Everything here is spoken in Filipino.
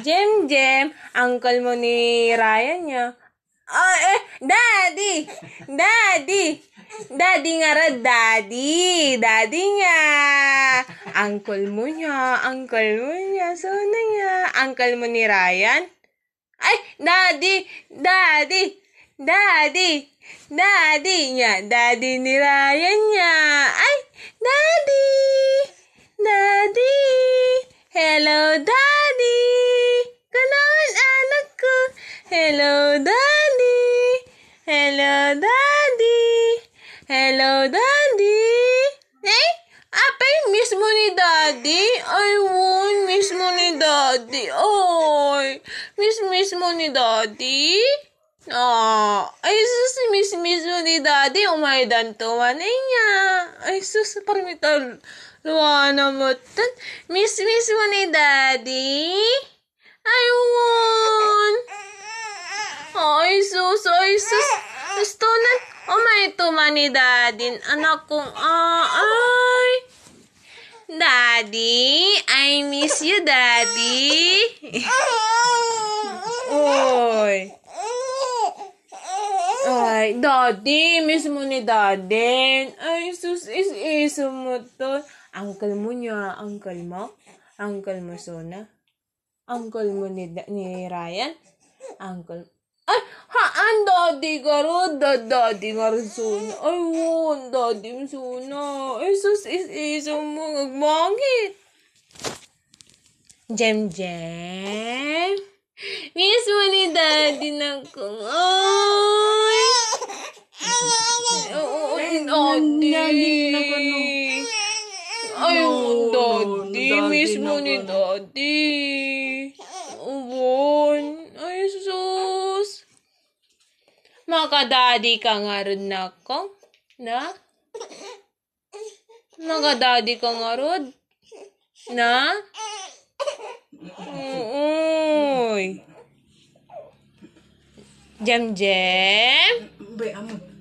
Jem, Jem, uncle mo ni Ryan niya. Oh, eh, daddy! Daddy! Daddy nga ra, daddy! Daddy niya! Uncle mo niya, uncle mo niya, so na ano niya. Uncle mo ni Ryan? Ay, daddy! Daddy! Daddy! Daddy niya, daddy ni Ryan niya. Ay, daddy! Daddy! Hello, daddy! Hello, Daddy! Hello, Daddy! Hello, Daddy! Eh? Apay, miss mo ni Daddy? Ay, woon, miss mo ni Daddy. Oy, miss, miss mo ni Daddy? Oh, ay sus, miss, miss mo ni Daddy. Umay dan to, manay niya. Ay sus, parmital. Luwana mo. Miss, miss mo ni Daddy? Ay, woon. Isus, oh Isus. na. Oh may tuma ni daddy. Anak kong, ah, ay. Daddy, I miss you, daddy. Oy. Ay, daddy, miss mo ni daddy. Ay, sus, is iso mo to. Uncle mo niya, uncle mo. Uncle mo, Sona. Uncle mo ni, ni Ryan. Uncle. Ay, Daddy, karon, daddy, karon suna. Ay, won, daddy, suna. Ay, sus, is-iso mo, nagmangit. Jem, Jem. Miss mo ni daddy na kong, ay. Oo, ay, daddy. Ay, won, daddy, miss mo ni daddy. Makadaddy ka nga rod na ko. Na? Makadaddy ka nga rod. Na? Uy. Jem-jem. Bay, amag.